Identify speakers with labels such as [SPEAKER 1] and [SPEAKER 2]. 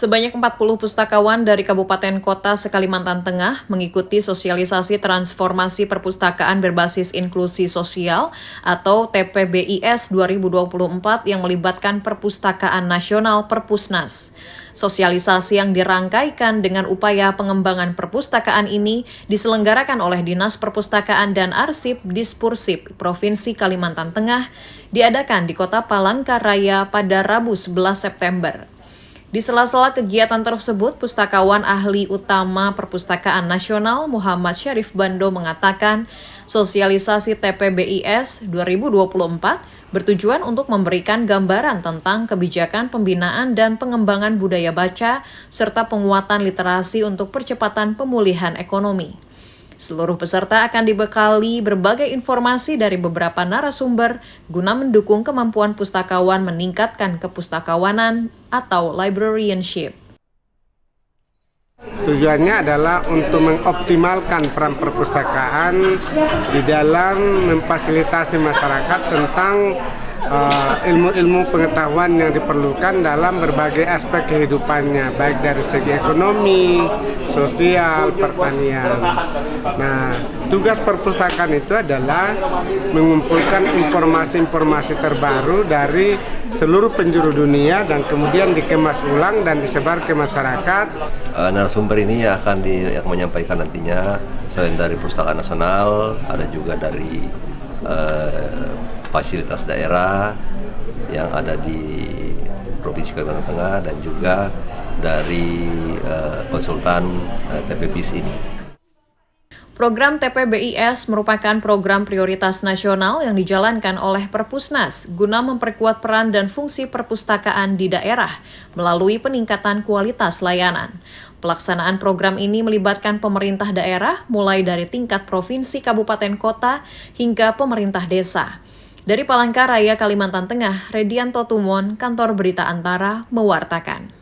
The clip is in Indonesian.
[SPEAKER 1] Sebanyak 40 pustakawan dari kabupaten kota Sekalimantan Tengah mengikuti sosialisasi transformasi perpustakaan berbasis inklusi sosial atau TPBIS 2024 yang melibatkan Perpustakaan Nasional Perpusnas. Sosialisasi yang dirangkaikan dengan upaya pengembangan perpustakaan ini diselenggarakan oleh Dinas Perpustakaan dan Arsip Dispursip Provinsi Kalimantan Tengah diadakan di Kota Palangkaraya pada Rabu 11 September. Di sela-sela kegiatan tersebut, pustakawan ahli utama Perpustakaan Nasional Muhammad Syarif Bando mengatakan, sosialisasi TPBIS 2024 bertujuan untuk memberikan gambaran tentang kebijakan pembinaan dan pengembangan budaya baca serta penguatan literasi untuk percepatan pemulihan ekonomi. Seluruh peserta akan dibekali berbagai informasi dari beberapa narasumber guna mendukung kemampuan pustakawan meningkatkan kepustakawanan atau librarianship.
[SPEAKER 2] Tujuannya adalah untuk mengoptimalkan peran perpustakaan di dalam memfasilitasi masyarakat tentang ilmu-ilmu eh, uh, pengetahuan yang diperlukan dalam berbagai aspek kehidupannya, baik dari segi ekonomi, sosial, pertanian. Nah, tugas perpustakaan itu adalah mengumpulkan informasi-informasi terbaru dari seluruh penjuru dunia dan kemudian dikemas ulang dan disebar ke masyarakat.
[SPEAKER 3] Uh, narasumber ini yang akan di, yang menyampaikan nantinya selain dari Perpustakaan Nasional ada juga dari eh, fasilitas daerah yang ada di Provinsi Kalimantan Tengah dan juga dari eh, konsultan uh, eh, TPBIS ini.
[SPEAKER 1] Program TPBIS merupakan program prioritas nasional yang dijalankan oleh Perpusnas guna memperkuat peran dan fungsi perpustakaan di daerah melalui peningkatan kualitas layanan. Pelaksanaan program ini melibatkan pemerintah daerah mulai dari tingkat provinsi, kabupaten, kota hingga pemerintah desa. Dari Palangkaraya, Kalimantan Tengah, Redianto Tumon, Kantor Berita Antara, mewartakan.